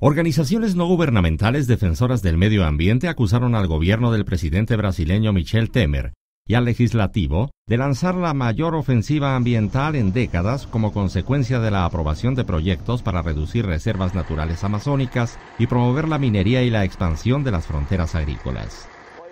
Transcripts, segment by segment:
Organizaciones no gubernamentales defensoras del medio ambiente acusaron al gobierno del presidente brasileño Michel Temer y al legislativo de lanzar la mayor ofensiva ambiental en décadas como consecuencia de la aprobación de proyectos para reducir reservas naturales amazónicas y promover la minería y la expansión de las fronteras agrícolas.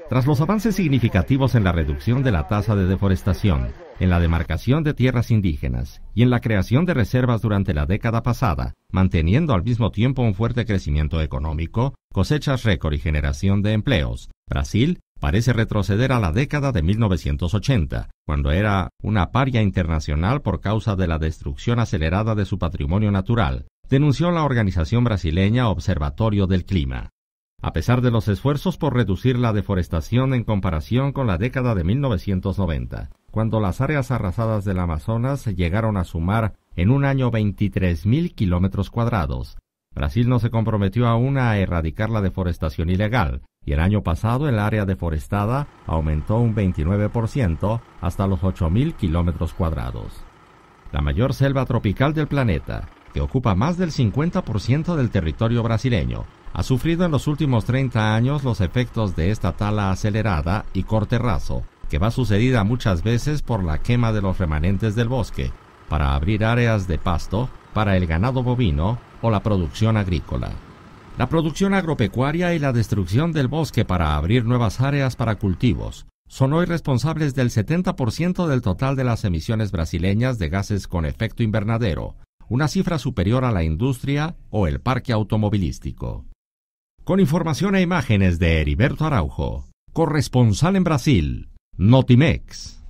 Tras los avances significativos en la reducción de la tasa de deforestación, en la demarcación de tierras indígenas y en la creación de reservas durante la década pasada, manteniendo al mismo tiempo un fuerte crecimiento económico, cosechas récord y generación de empleos, Brasil parece retroceder a la década de 1980, cuando era una paria internacional por causa de la destrucción acelerada de su patrimonio natural, denunció la organización brasileña Observatorio del Clima. A pesar de los esfuerzos por reducir la deforestación en comparación con la década de 1990, cuando las áreas arrasadas del Amazonas llegaron a sumar en un año 23.000 kilómetros cuadrados, Brasil no se comprometió aún a erradicar la deforestación ilegal, y el año pasado el área deforestada aumentó un 29% hasta los 8.000 kilómetros cuadrados. La mayor selva tropical del planeta, que ocupa más del 50% del territorio brasileño, ha sufrido en los últimos 30 años los efectos de esta tala acelerada y corte raso, que va sucedida muchas veces por la quema de los remanentes del bosque, para abrir áreas de pasto para el ganado bovino o la producción agrícola. La producción agropecuaria y la destrucción del bosque para abrir nuevas áreas para cultivos son hoy responsables del 70% del total de las emisiones brasileñas de gases con efecto invernadero, una cifra superior a la industria o el parque automovilístico. Con información e imágenes de Heriberto Araujo, corresponsal en Brasil, Notimex.